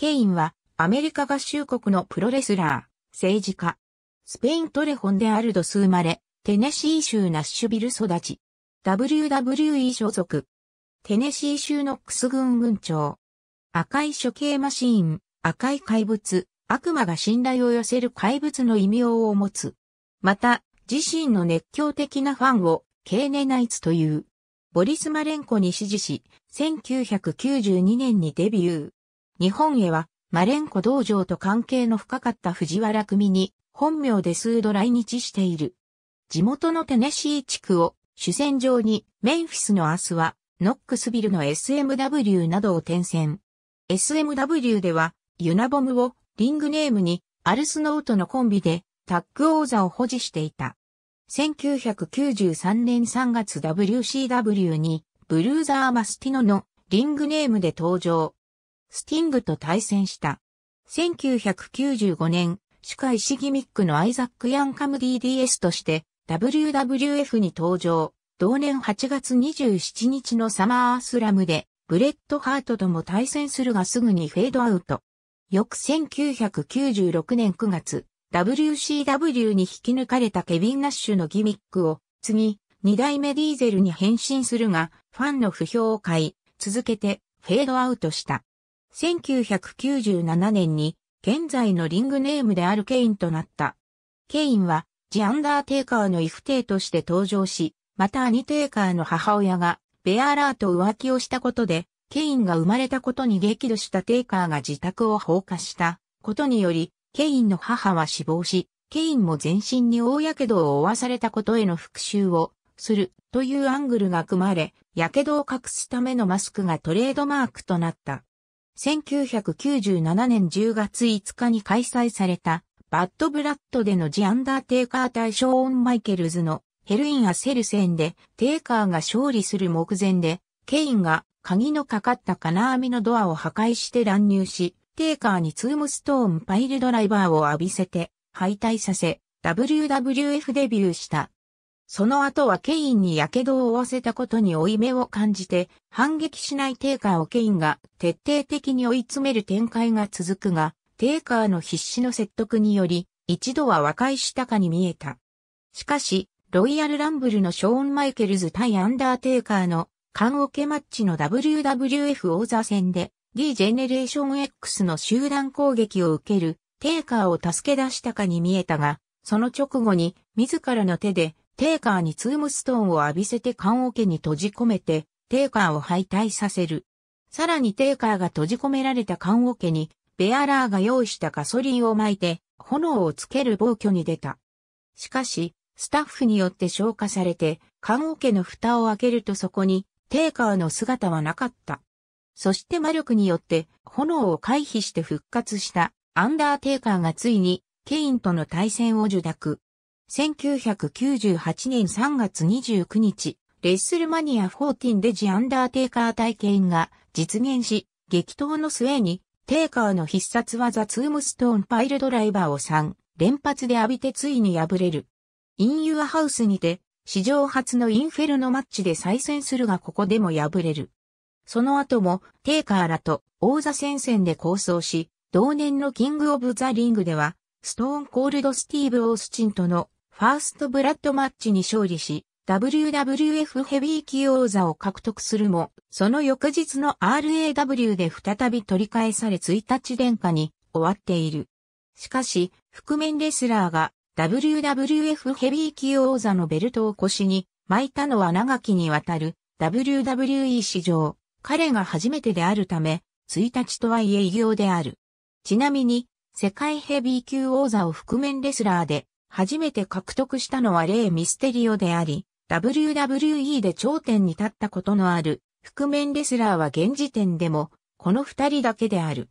ケインはアメリカ合衆国のプロレスラー、政治家。スペイントレホンでアルドス生まれ、テネシー州ナッシュビル育ち。WWE 所属。テネシー州ノックス軍軍長。赤い処刑マシーン、赤い怪物、悪魔が信頼を寄せる怪物の異名を持つ。また、自身の熱狂的なファンを、ケーネナイツという。ボリス・マレンコに支持し、1992年にデビュー。日本へは、マレンコ道場と関係の深かった藤原組に、本名で数度来日している。地元のテネシー地区を主戦場に、メンフィスのアスは、ノックスビルの SMW などを転戦。SMW では、ユナボムをリングネームに、アルスノートのコンビで、タッグ王座を保持していた。1993年3月 WCW に、ブルーザー・マスティノのリングネームで登場。スティングと対戦した。1995年、主会師ギミックのアイザック・ヤンカム DDS として WWF に登場。同年8月27日のサマースラムでブレッドハートとも対戦するがすぐにフェードアウト。翌1996年9月、WCW に引き抜かれたケビン・ナッシュのギミックを次、二代目ディーゼルに変身するが、ファンの不評を買い、続けてフェードアウトした。1997年に現在のリングネームであるケインとなった。ケインは、ジ・アンダーテイカーのイフテイとして登場し、またアニテイカーの母親が、ベアラーと浮気をしたことで、ケインが生まれたことに激怒したテイカーが自宅を放火したことにより、ケインの母は死亡し、ケインも全身に大火傷を負わされたことへの復讐をするというアングルが組まれ、火傷を隠すためのマスクがトレードマークとなった。1997年10月5日に開催された、バッドブラッドでのジ・アンダーテイカー対ショーン・マイケルズのヘルイン・アセル戦で、テイカーが勝利する目前で、ケインが鍵のかかった金網のドアを破壊して乱入し、テイカーにツームストーンパイルドライバーを浴びせて、敗退させ、WWF デビューした。その後はケインに火傷を負わせたことに負い目を感じて、反撃しないテーカーをケインが徹底的に追い詰める展開が続くが、テーカーの必死の説得により、一度は和解したかに見えた。しかし、ロイヤルランブルのショーン・マイケルズ対アンダーテーカーのカンオケマッチの WWF 王座戦で、D ジェネレーション X の集団攻撃を受けるテーカーを助け出したかに見えたが、その直後に自らの手でテイカーにツームストーンを浴びせて缶桶に閉じ込めて、テイカーを敗退させる。さらにテイカーが閉じ込められた缶桶に、ベアラーが用意したガソリンを撒いて、炎をつける暴挙に出た。しかし、スタッフによって消化されて、缶桶の蓋を開けるとそこに、テイカーの姿はなかった。そして魔力によって、炎を回避して復活した、アンダーテイカーがついに、ケインとの対戦を受諾。1998年3月29日、レッスルマニア14でジ・アンダーテイカー体験が実現し、激闘の末に、テイカーの必殺技ツームストーンパイルドライバーを3連発で浴びてついに敗れる。インユアハウスにて、史上初のインフェルノマッチで再戦するがここでも敗れる。その後も、テイカーらと王座戦線で構想し、同年のキングオブザリングでは、ストーンコールドスティーブ・オースチンとのファーストブラッドマッチに勝利し、WWF ヘビー級王座を獲得するも、その翌日の RAW で再び取り返され1日殿下に終わっている。しかし、覆面レスラーが WWF ヘビー級王座のベルトを腰に巻いたのは長きにわたる WWE 史上、彼が初めてであるため、1日とはいえ異業である。ちなみに、世界ヘビー級王座を覆面レスラーで初めて獲得したのはレイ・ミステリオであり、WWE で頂点に立ったことのある、覆面レスラーは現時点でも、この二人だけである。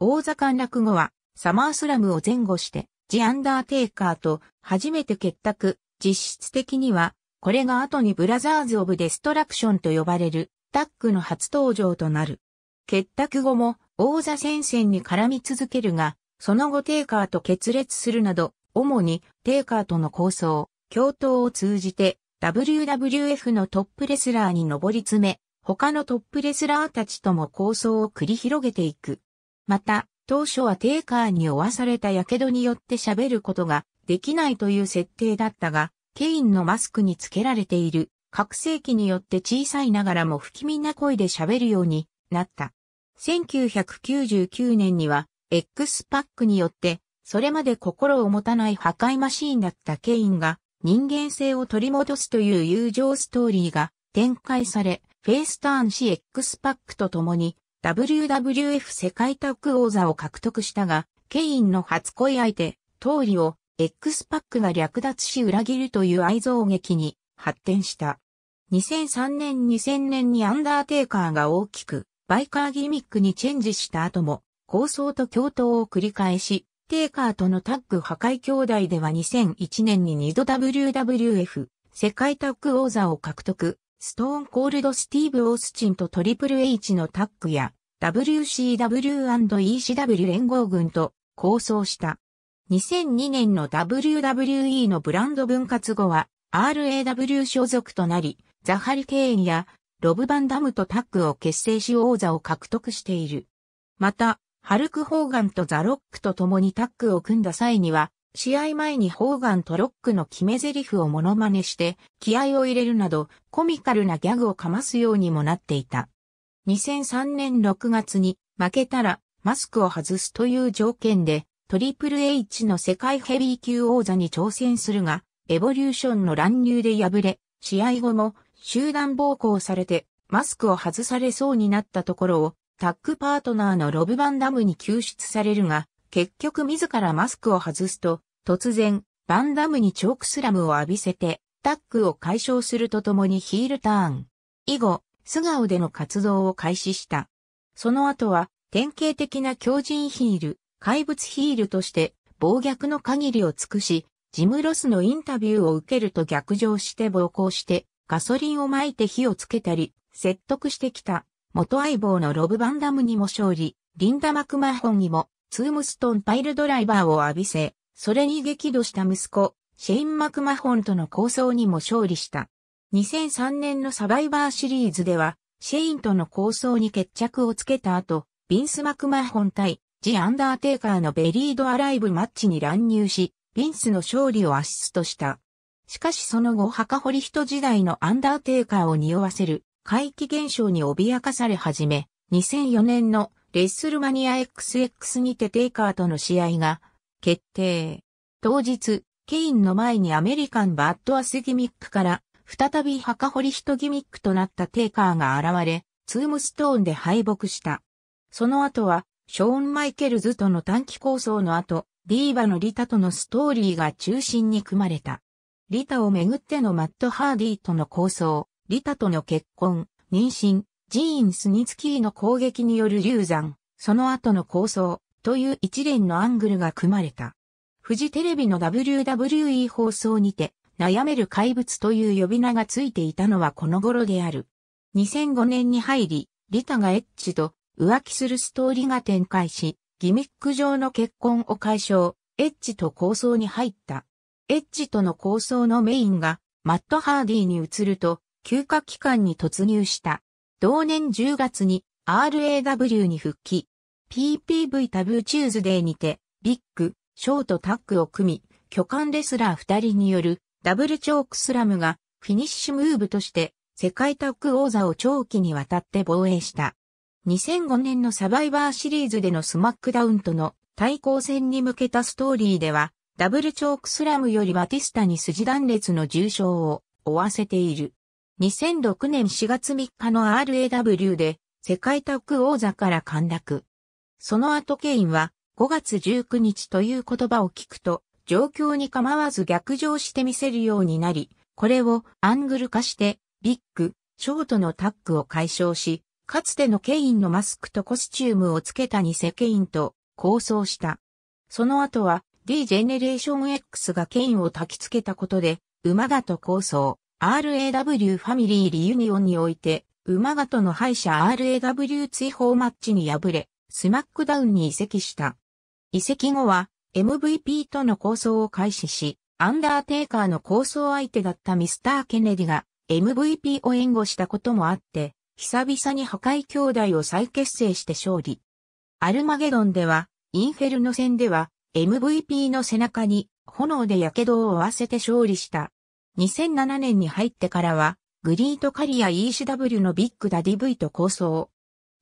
王座陥落後は、サマースラムを前後して、ジ・アンダーテイカーと初めて結託、実質的には、これが後にブラザーズ・オブ・デストラクションと呼ばれる、タッグの初登場となる。結託後も、王座戦線に絡み続けるが、その後テイカーと決裂するなど、主にテイカーとの構想、共闘を通じて WWF のトップレスラーに上り詰め、他のトップレスラーたちとも構想を繰り広げていく。また、当初はテイカーに負わされた火傷によって喋ることができないという設定だったが、ケインのマスクにつけられている覚醒器によって小さいながらも不気味な声で喋るようになった。1999年には X パックによってそれまで心を持たない破壊マシーンだったケインが人間性を取り戻すという友情ストーリーが展開され、フェイスターン CX パックと共に WWF 世界タッグ王座を獲得したが、ケインの初恋相手、トーリを X パックが略奪し裏切るという愛憎劇に発展した。2003年2000年にアンダーテイカーが大きくバイカーギミックにチェンジした後も構想と共闘を繰り返しテイカーとのタッグ破壊兄弟では2001年に2度 WWF 世界タッグ王座を獲得、ストーンコールドスティーブ・オースチンとトリプル H のタッグや WCW&ECW 連合軍と構想した。2002年の WWE のブランド分割後は RAW 所属となり、ザハリケーンやロブ・バンダムとタッグを結成し王座を獲得している。また、ハルク・ホーガンとザ・ロックと共にタッグを組んだ際には、試合前にホーガンとロックの決め台詞をモノマネして、気合を入れるなど、コミカルなギャグをかますようにもなっていた。2003年6月に、負けたら、マスクを外すという条件で、トリプル H の世界ヘビー級王座に挑戦するが、エボリューションの乱入で敗れ、試合後も集団暴行されてマスクを外されそうになったところをタッグパートナーのロブ・バンダムに救出されるが、結局自らマスクを外すと、突然、バンダムにチョークスラムを浴びせて、タッグを解消するとともにヒールターン。以後、素顔での活動を開始した。その後は、典型的な強人ヒール、怪物ヒールとして、暴虐の限りを尽くし、ジム・ロスのインタビューを受けると逆上して暴行して、ガソリンを撒いて火をつけたり、説得してきた。元相棒のロブ・バンダムにも勝利、リンダ・マクマホンにも、ツームストンパイルドライバーを浴びせ、それに激怒した息子、シェイン・マクマホンとの抗争にも勝利した。2003年のサバイバーシリーズでは、シェインとの抗争に決着をつけた後、ビンス・マクマホン対、ジ・アンダーテイカーのベリード・アライブマッチに乱入し、ビンスの勝利をアシストした。しかしその後、墓堀人時代のアンダーテイカーを匂わせる、怪奇現象に脅かされ始め、2004年のレッスルマニア XX にてテイカーとの試合が決定。当日、ケインの前にアメリカンバッドアスギミックから再び墓掘り人ギミックとなったテイカーが現れ、ツームストーンで敗北した。その後は、ショーン・マイケルズとの短期構想の後、ディーバのリタとのストーリーが中心に組まれた。リタをめぐってのマット・ハーディとの構想、リタとの結婚、妊娠、ジーン・スニツキーの攻撃による流産、その後の構想、という一連のアングルが組まれた。フジテレビの WWE 放送にて、悩める怪物という呼び名がついていたのはこの頃である。2005年に入り、リタがエッチと浮気するストーリーが展開し、ギミック上の結婚を解消、エッチと構想に入った。エッジとの構想のメインがマット・ハーディに移ると、休暇期間に突入した。同年10月に RAW に復帰。PPV タブーチューズデーにて、ビッグ、ショートタッグを組み、巨漢レスラー二人によるダブルチョークスラムがフィニッシュムーブとして世界タッグ王座を長期にわたって防衛した。2005年のサバイバーシリーズでのスマックダウンとの対抗戦に向けたストーリーでは、ダブルチョークスラムよりバティスタに筋断裂の重傷を負わせている。2006年4月3日の RAW で世界タッグ王座から陥落。その後ケインは5月19日という言葉を聞くと状況に構わず逆上してみせるようになり、これをアングル化してビッグ、ショートのタッグを解消し、かつてのケインのマスクとコスチュームをつけた偽ケインと構想した。その後は D ジェネレーション X がケインを焚き付けたことで馬だと構想。RAW ファミリーリユニオンにおいて、馬ガとの敗者 RAW 追放マッチに敗れ、スマックダウンに移籍した。移籍後は、MVP との構想を開始し、アンダーテイカーの構想相手だったミスター・ケネディが MVP を援護したこともあって、久々に破壊兄弟を再結成して勝利。アルマゲドンでは、インフェルノ戦では、MVP の背中に炎で火傷を負わせて勝利した2007年に入ってからは、グリートカリア ECW のビッグダディ v と構想。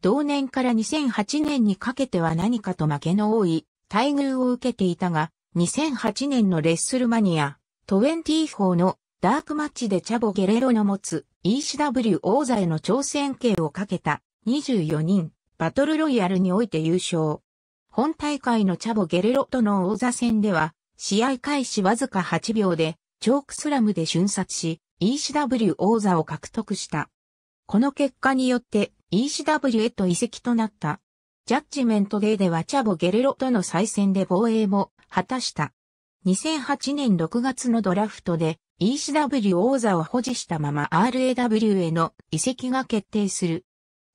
同年から2008年にかけては何かと負けの多い待遇を受けていたが、2008年のレッスルマニア、トンテ2ーのダークマッチでチャボ・ゲレロの持つ ECW 王座への挑戦権をかけた24人バトルロイヤルにおいて優勝。本大会のチャボ・ゲレロとの王座戦では、試合開始わずか8秒でチョークスラムで瞬殺し、ECW 王座を獲得した。この結果によって ECW へと移籍となった。ジャッジメントデーではチャボ・ゲレロとの再戦で防衛も果たした。2008年6月のドラフトで ECW 王座を保持したまま RAW への移籍が決定する。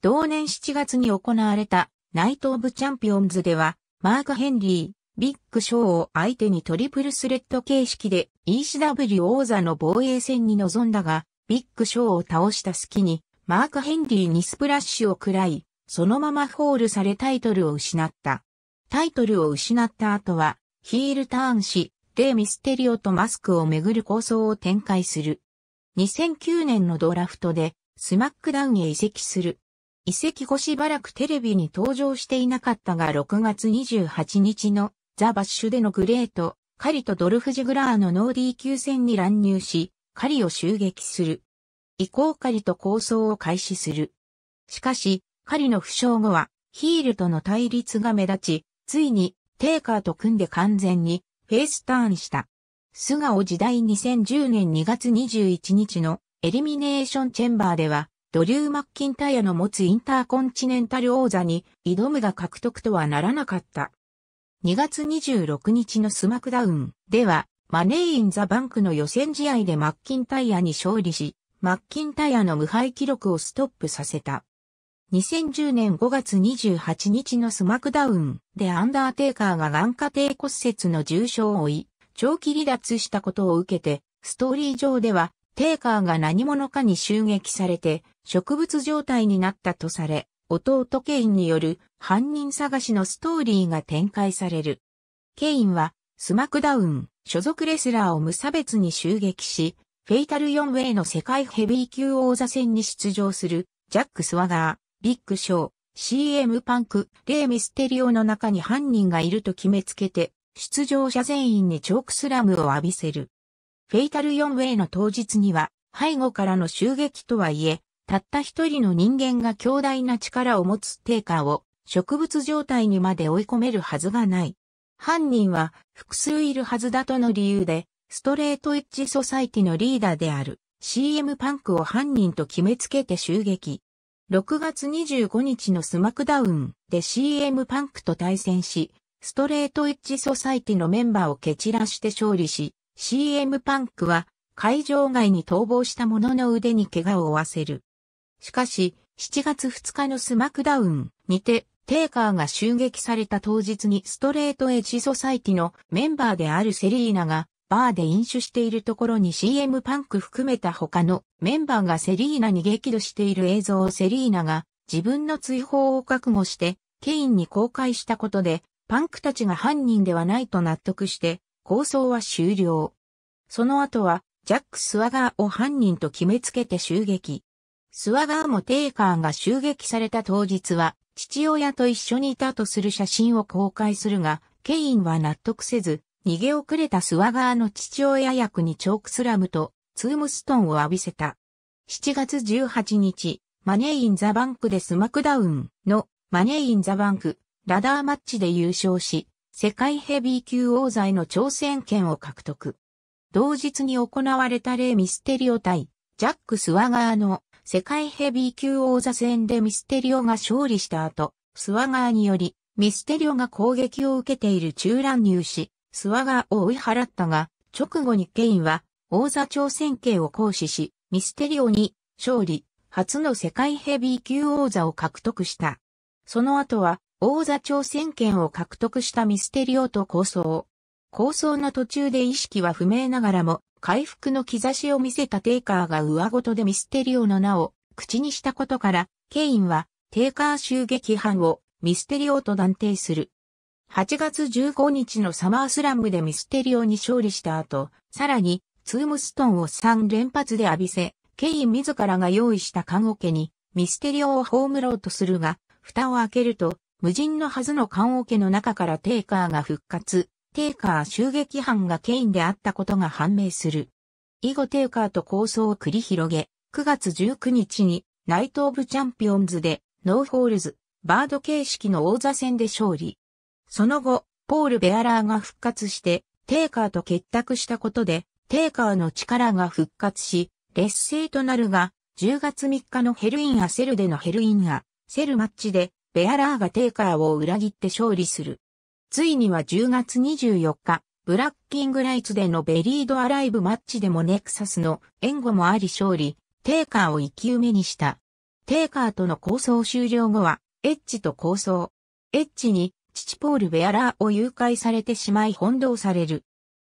同年7月に行われたナイト・オブ・チャンピオンズではマーク・ヘンリー、ビッグショーを相手にトリプルスレッド形式で ECW 王座の防衛戦に臨んだが、ビッグショーを倒した隙に、マーク・ヘンリーにスプラッシュを喰らい、そのままホールされタイトルを失った。タイトルを失った後は、ヒールターンし、デイ・ミステリオとマスクをめぐる構想を展開する。2009年のドラフトで、スマックダウンへ移籍する。移籍後しばらくテレビに登場していなかったが6月28日のザ・バッシュでのグレート、カリとドルフジグラーのノーディー級戦に乱入し、カリを襲撃する。以降カリと抗争を開始する。しかし、カリの負傷後は、ヒールとの対立が目立ち、ついに、テーカーと組んで完全に、フェイスターンした。素顔時代2010年2月21日の、エリミネーションチェンバーでは、ドリュー・マッキンタイヤの持つインターコンチネンタル王座に挑むが獲得とはならなかった。2月26日のスマクダウンでは、マネーインザバンクの予選試合でマッキンタイヤに勝利し、マッキンタイヤの無敗記録をストップさせた。2010年5月28日のスマクダウンでアンダーテイカーが眼下低骨折の重傷を負い、長期離脱したことを受けて、ストーリー上では、テイカーが何者かに襲撃されて、植物状態になったとされ、弟ケインによる犯人探しのストーリーが展開される。ケインはスマクダウン所属レスラーを無差別に襲撃し、フェイタル4ウェイの世界ヘビー級王座戦に出場するジャック・スワガー、ビッグ・ショー、CM パンク、レイ・ミステリオの中に犯人がいると決めつけて、出場者全員にチョークスラムを浴びせる。フェイタル4ウェイの当日には、背後からの襲撃とはいえ、たった一人の人間が強大な力を持つテーカーを植物状態にまで追い込めるはずがない。犯人は複数いるはずだとの理由で、ストレートエッジソサイティのリーダーである CM パンクを犯人と決めつけて襲撃。6月25日のスマクダウンで CM パンクと対戦し、ストレートエッジソサイティのメンバーを蹴散らして勝利し、CM パンクは会場外に逃亡した者の腕に怪我を負わせる。しかし、7月2日のスマクダウンにて、テイカーが襲撃された当日にストレートエッジソサイティのメンバーであるセリーナが、バーで飲酒しているところに CM パンク含めた他のメンバーがセリーナに激怒している映像をセリーナが自分の追放を覚悟してケインに公開したことでパンクたちが犯人ではないと納得して構想は終了。その後はジャック・スワガーを犯人と決めつけて襲撃。スワガーもテイカーが襲撃された当日は、父親と一緒にいたとする写真を公開するが、ケインは納得せず、逃げ遅れたスワガーの父親役にチョークスラムとツームストーンを浴びせた。7月18日、マネインザバンクでスマクダウンのマネインザバンクラダーマッチで優勝し、世界ヘビー級王座への挑戦権を獲得。同日に行われたレイ・ミステリオ対ジャック・スワガーの世界ヘビー級王座戦でミステリオが勝利した後、スワガーにより、ミステリオが攻撃を受けている中乱入し、スワガーを追い払ったが、直後にケインは、王座挑戦権を行使し、ミステリオに勝利、初の世界ヘビー級王座を獲得した。その後は、王座挑戦権を獲得したミステリオと抗争。抗争の途中で意識は不明ながらも、回復の兆しを見せたテイカーが上ごとでミステリオの名を口にしたことから、ケインはテイカー襲撃犯をミステリオと断定する。8月15日のサマースラムでミステリオに勝利した後、さらにツームストンを3連発で浴びせ、ケイン自らが用意した缶桶にミステリオを葬ろうとするが、蓋を開けると、無人のはずの缶桶の中からテイカーが復活。テイカー襲撃犯がケインであったことが判明する。以後テイカーと構想を繰り広げ、9月19日にナイト・オブ・チャンピオンズでノーホールズ、バード形式の王座戦で勝利。その後、ポール・ベアラーが復活して、テイカーと結託したことで、テイカーの力が復活し、劣勢となるが、10月3日のヘルイン・アセルでのヘルイン・アセルマッチで、ベアラーがテイカーを裏切って勝利する。ついには10月24日、ブラッキングライツでのベリードアライブマッチでもネクサスの援護もあり勝利、テイカーを生き埋めにした。テイカーとの構想終了後は、エッジと構想。エッジに、父ポール・ベアラーを誘拐されてしまい翻弄される。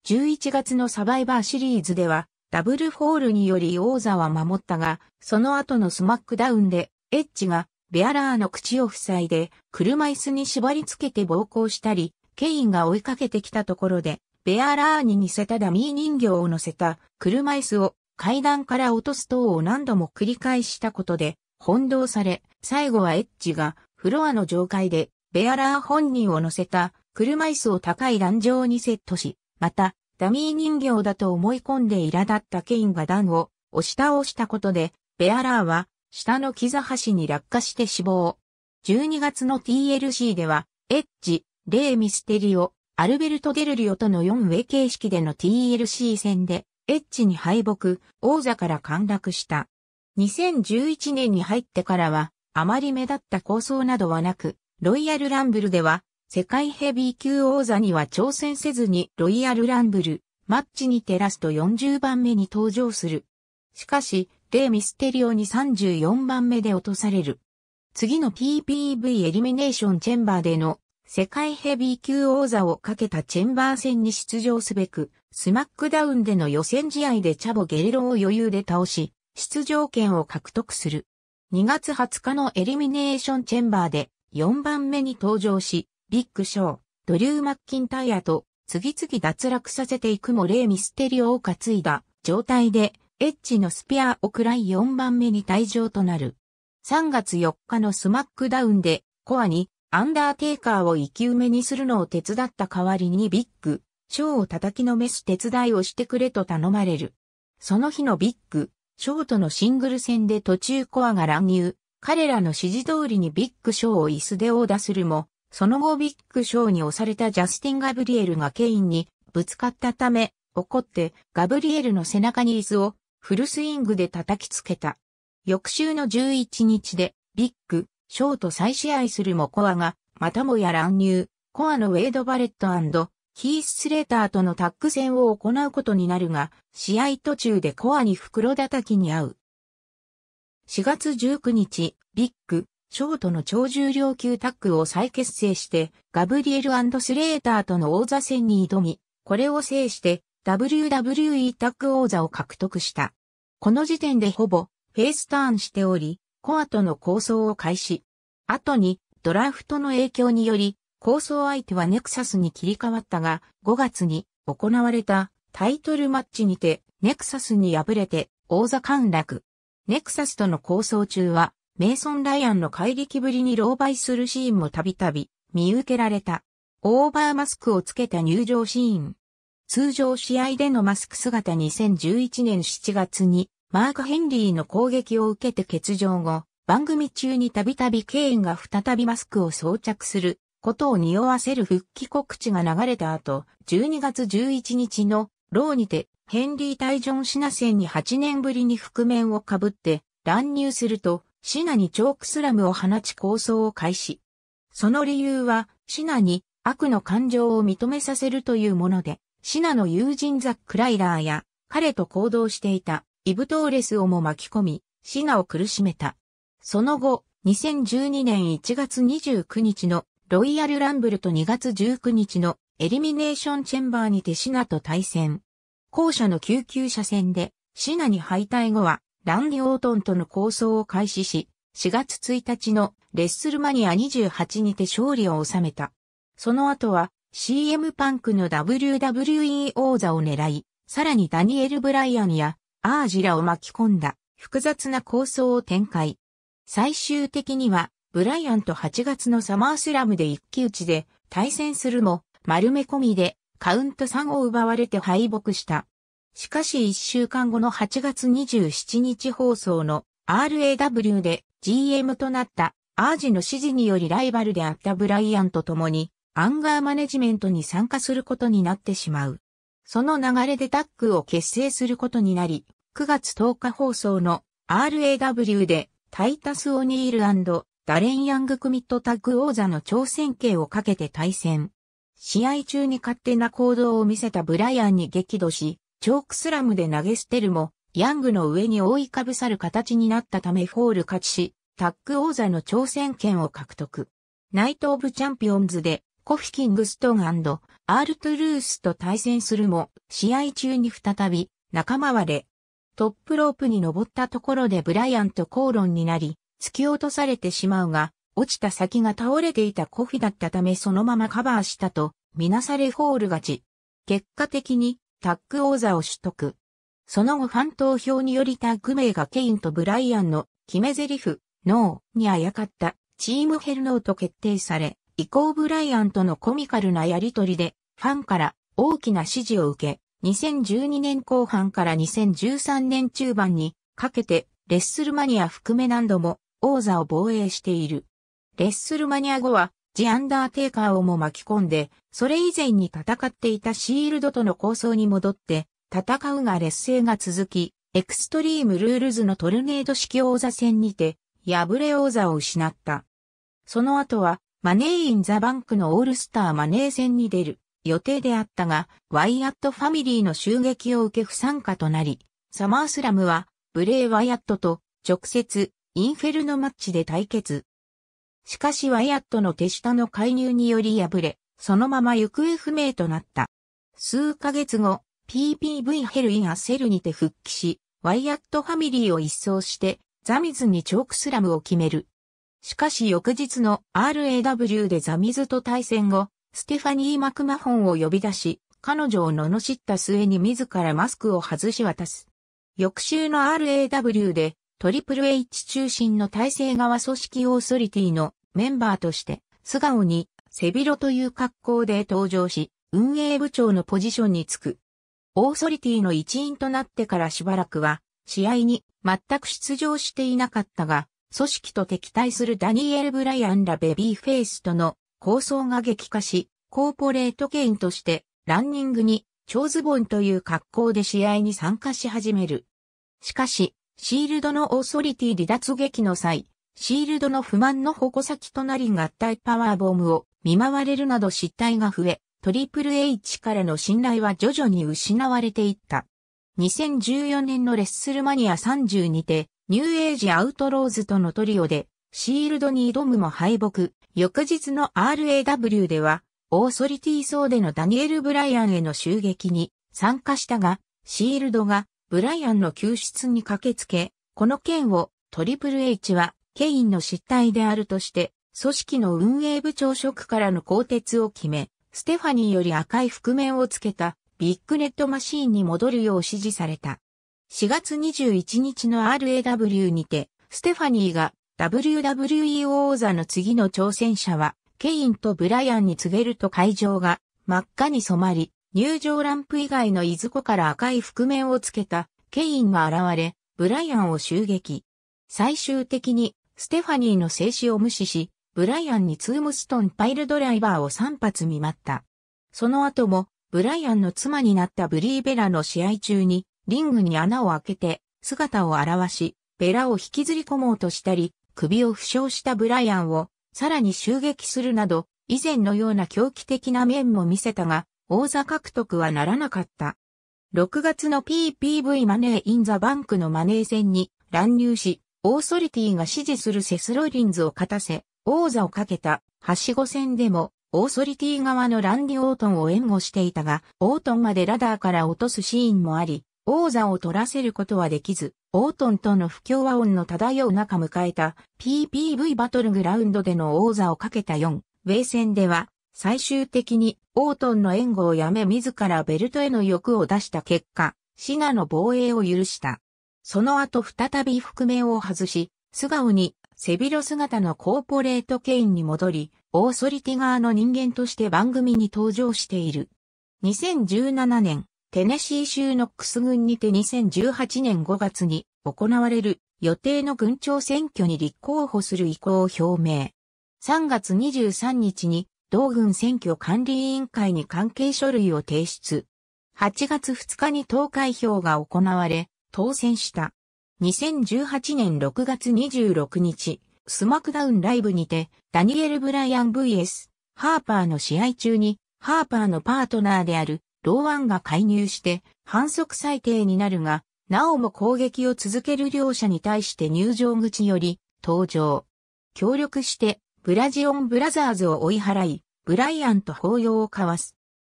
11月のサバイバーシリーズでは、ダブルフォールにより王座は守ったが、その後のスマックダウンで、エッジがベアラーの口を塞いで、車椅子に縛り付けて暴行したり、ケインが追いかけてきたところで、ベアラーに似せたダミー人形を乗せた車椅子を階段から落とす等を何度も繰り返したことで、翻弄され、最後はエッジがフロアの上階でベアラー本人を乗せた車椅子を高い壇上にセットし、また、ダミー人形だと思い込んで苛立ったケインが段を押し倒したことで、ベアラーは下の木座橋に落下して死亡。12月の TLC では、エッジ、レイ・ミステリオ、アルベルト・デルリオとの4 w 形式での TLC 戦で、エッジに敗北、王座から陥落した。2011年に入ってからは、あまり目立った構想などはなく、ロイヤルランブルでは、世界ヘビー級王座には挑戦せずにロイヤルランブル、マッチにテラスと40番目に登場する。しかし、レイ・ミステリオに34番目で落とされる。次の TPV エリミネーションチェンバーでの世界ヘビー級王座をかけたチェンバー戦に出場すべく、スマックダウンでの予選試合でチャボ・ゲレロを余裕で倒し、出場権を獲得する。2月20日のエリミネーションチェンバーで4番目に登場し、ビッグショー、ドリュー・マッキンタイヤと次々脱落させていくもレイ・ミステリオを担いだ状態でエッジのスピアを食らい4番目に退場となる。3月4日のスマックダウンで、コアにアンダーテイカーを生き埋めにするのを手伝った代わりにビッグ、ショーを叩きのめす手伝いをしてくれと頼まれる。その日のビッグ、ショーとのシングル戦で途中コアが乱入、彼らの指示通りにビッグショーを椅子でオーダーするも、その後ビッグショーに押されたジャスティン・ガブリエルがケインにぶつかったため、怒ってガブリエルの背中に椅子をフルスイングで叩きつけた。翌週の11日で、ビッグ、ショート再試合するもコアが、またもや乱入、コアのウェイド・バレットヒース・スレーターとのタッグ戦を行うことになるが、試合途中でコアに袋叩きに合う。4月19日、ビッグ、ショートの超重量級タッグを再結成して、ガブリエルスレーターとの王座戦に挑み、これを制して、WWE タッグ王座を獲得した。この時点でほぼフェースターンしており、コアとの構想を開始。後にドラフトの影響により、構想相手はネクサスに切り替わったが、5月に行われたタイトルマッチにて、ネクサスに敗れて王座陥落。ネクサスとの構想中は、メイソン・ライアンの怪力ぶりに狼狽するシーンもたびたび見受けられた。オーバーマスクをつけた入場シーン、通常試合でのマスク姿2011年7月にマーク・ヘンリーの攻撃を受けて欠場後、番組中にたびたびケインが再びマスクを装着することを匂わせる復帰告知が流れた後、12月11日のローにてヘンリー対ジョン・シナ戦に8年ぶりに覆面をかぶって乱入すると、シナにチョークスラムを放ち構想を開始。その理由は、シナに悪の感情を認めさせるというもので、シナの友人ザック・ライラーや、彼と行動していたイブ・トーレスをも巻き込み、シナを苦しめた。その後、2012年1月29日のロイヤルランブルと2月19日のエリミネーションチェンバーにてシナと対戦。後者の救急車戦でシナに敗退後はランディ・オートンとの構想を開始し、4月1日のレッスルマニア28にて勝利を収めた。その後は CM パンクの WWE 王座を狙い、さらにダニエル・ブライアンやアージラを巻き込んだ複雑な構想を展開。最終的には、ブライアンと8月のサマースラムで一騎打ちで対戦するも、丸め込みでカウント3を奪われて敗北した。しかし1週間後の8月27日放送の RAW で GM となったアージの指示によりライバルであったブライアンと共にアンガーマネジメントに参加することになってしまう。その流れでタッグを結成することになり、9月10日放送の RAW でタイタス・オニールダレン・ヤング・クミットタッグ王座の挑戦権をかけて対戦。試合中に勝手な行動を見せたブライアンに激怒し、チョークスラムで投げ捨てるも、ヤングの上に覆いかぶさる形になったためフォール勝ちし、タッグ王座の挑戦権を獲得。ナイト・オブ・チャンピオンズでコフィキングストンアール・トゥルースと対戦するも、試合中に再び仲間割れ。トップロープに登ったところでブライアンと口論になり、突き落とされてしまうが、落ちた先が倒れていたコフィだったためそのままカバーしたと、みなされホール勝ち。結果的に、タッグ王座を取得。その後ファン投票によりタッグ名がケインとブライアンの決め台詞、ノーにあやかったチームヘルノーと決定され、以降ブライアンとのコミカルなやりとりで、ファンから大きな支持を受け、2012年後半から2013年中盤にかけて、レッスルマニア含め何度も王座を防衛している。レッスルマニア後は、ジ・アンダーテイカーをも巻き込んで、それ以前に戦っていたシールドとの構想に戻って、戦うが劣勢が続き、エクストリームルールズのトルネード式王座戦にて、破れ王座を失った。その後は、マネー・イン・ザ・バンクのオールスターマネー戦に出る予定であったが、ワイアットファミリーの襲撃を受け不参加となり、サマースラムは、ブレイ・ワイアットと直接、インフェルノマッチで対決。しかしワイアットの手下の介入により敗れ、そのまま行方不明となった。数ヶ月後、PPV ヘルインアセルにて復帰し、ワイアットファミリーを一掃して、ザミズにチョークスラムを決める。しかし翌日の RAW でザミズと対戦後、ステファニー・マクマホンを呼び出し、彼女を罵った末に自らマスクを外し渡す。翌週の RAW で、トリプル H 中心の体制側組織オーソリティのメンバーとして、素顔に背広という格好で登場し、運営部長のポジションにつく。オーソリティの一員となってからしばらくは、試合に全く出場していなかったが、組織と敵対するダニエル・ブライアンらベビーフェイスとの構想が激化し、コーポレートケインとしてランニングに超ズボンという格好で試合に参加し始める。しかし、シールドのオーソリティ離脱劇の際、シールドの不満の矛先となり合体パワーボムを見舞われるなど失態が増え、トリプル H からの信頼は徐々に失われていった。2014年のレッスルマニア32で、ニューエイジアウトローズとのトリオで、シールドに挑むも敗北、翌日の RAW では、オーソリティ層でのダニエル・ブライアンへの襲撃に参加したが、シールドがブライアンの救出に駆けつけ、この件をトリプル H はケインの失態であるとして、組織の運営部長職からの更迭を決め、ステファニーより赤い覆面をつけたビッグネットマシーンに戻るよう指示された。4月21日の RAW にて、ステファニーが WWE 王座の次の挑戦者は、ケインとブライアンに告げると会場が真っ赤に染まり、入場ランプ以外のいずこから赤い覆面をつけたケインが現れ、ブライアンを襲撃。最終的に、ステファニーの静止を無視し、ブライアンにツームストンパイルドライバーを3発見舞った。その後も、ブライアンの妻になったブリーベラの試合中に、リングに穴を開けて姿を現し、ベラを引きずり込もうとしたり、首を負傷したブライアンをさらに襲撃するなど、以前のような狂気的な面も見せたが、王座獲得はならなかった。6月の PPV マネーインザバンクのマネー戦に乱入し、オーソリティが支持するセスロリンズを勝たせ、王座をかけた、はしご戦でも、オーソリティ側のランディ・オートンを援護していたが、オートンまでラダーから落とすシーンもあり、王座を取らせることはできず、オートンとの不協和音の漂う中迎えた PPV バトルグラウンドでの王座をかけた4、ウェイ戦では、最終的にオートンの援護をやめ自らベルトへの欲を出した結果、シナの防衛を許した。その後再び覆面を外し、素顔に背広姿のコーポレートケインに戻り、オーソリティ側の人間として番組に登場している。2017年、テネシー州ノックス郡にて2018年5月に行われる予定の郡長選挙に立候補する意向を表明。3月23日に同郡選挙管理委員会に関係書類を提出。8月2日に投開票が行われ、当選した。2018年6月26日、スマクダウンライブにて、ダニエル・ブライアン VS、ハーパーの試合中に、ハーパーのパートナーである、ローアンが介入して反則裁定になるが、なおも攻撃を続ける両者に対して入場口より登場。協力してブラジオンブラザーズを追い払い、ブライアンと抱擁を交わす。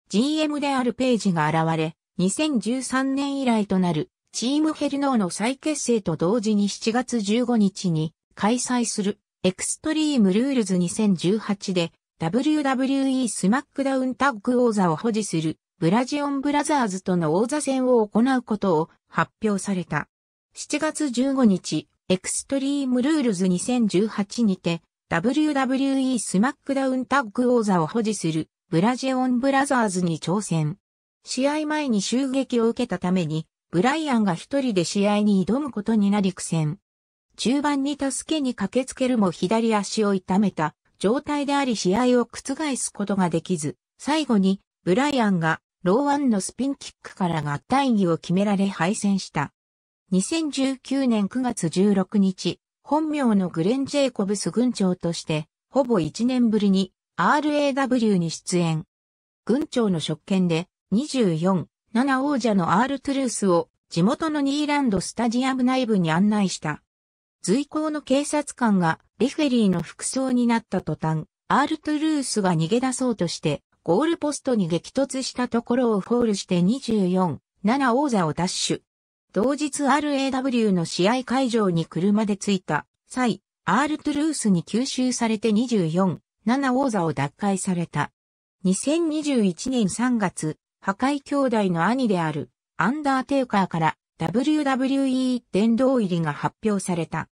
GM であるページが現れ、2013年以来となるチームヘルノーの再結成と同時に7月15日に開催するエクストリームルールズ2018で WWE スマックダウンタッグ王座を保持するブラジオンブラザーズとの王座戦を行うことを発表された。7月15日、エクストリームルールズ2018にて、WWE スマックダウンタッグ王座を保持するブラジオンブラザーズに挑戦。試合前に襲撃を受けたために、ブライアンが一人で試合に挑むことになり苦戦。中盤に助けに駆けつけるも左足を痛めた状態であり試合を覆すことができず、最後にブライアンがローワンのスピンキックから合体技を決められ敗戦した。2019年9月16日、本名のグレン・ジェイコブス軍長として、ほぼ1年ぶりに RAW に出演。軍長の職権で24、7王者の R トゥルースを地元のニーランドスタジアム内部に案内した。随行の警察官がレフェリーの服装になった途端、R トゥルースが逃げ出そうとして、ゴールポストに激突したところをフォールして24、7王座を奪取。同日 RAW の試合会場に車で着いた際、アールトゥルースに吸収されて24、7王座を奪回された。2021年3月、破壊兄弟の兄であるアンダーテイカーから WWE 殿堂入りが発表された。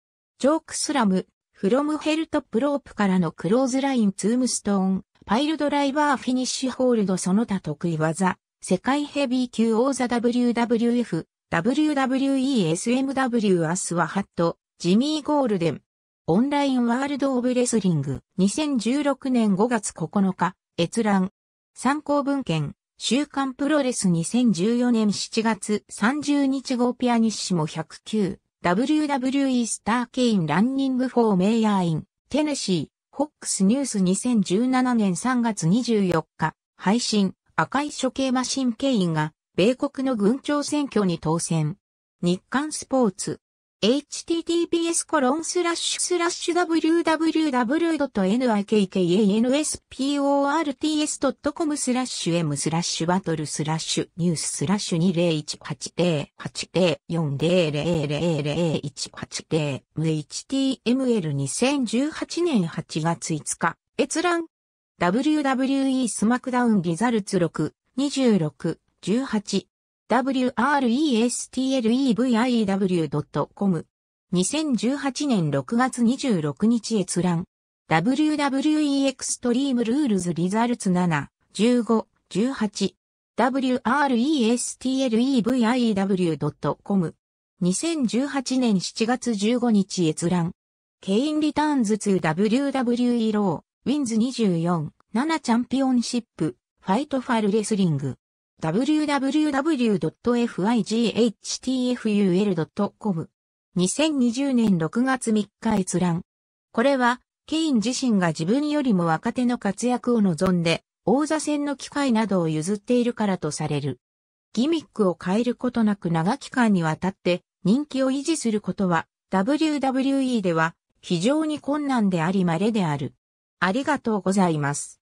ジョークスラム、フロムヘルトプロープからのクローズラインツームストーン、パイルドライバーフィニッシュホールドその他得意技、世界ヘビー級王座 WWF、WWE SMW アスワハット、ジミー・ゴールデン。オンラインワールド・オブ・レスリング、2016年5月9日、閲覧。参考文献、週刊プロレス2014年7月30日号ピアニッシモ109、WWE スターケインランニングフォーメイヤーイン、テネシー。ックスニュース2017年3月24日、配信、赤い処刑マシン・ケインが、米国の軍長選挙に当選。日刊スポーツ、https コロンスラッシュスラッシュ w w w n i k k e n s p o r t s c o m スラッシュ m スラッシュバトルスラッシュニューススラッシュ20180804000018 HTML2018 年8月5日閲覧 WWE スマクダウンリザルツ6 26 18 wrestleviw.com。2018年6月26日閲覧。WWE エクストリームルールズリザルツ7、15、18。wrestleviw.com。2018年7月15日閲覧。ケインリターンズ 2WWE ロー、ウィンズ24、7チャンピオンシップ、ファイトファルレスリング。w w w f i g h t f u l c o m 2020年6月3日閲覧。これは、ケイン自身が自分よりも若手の活躍を望んで、王座戦の機会などを譲っているからとされる。ギミックを変えることなく長期間にわたって人気を維持することは WWE では非常に困難であり稀である。ありがとうございます。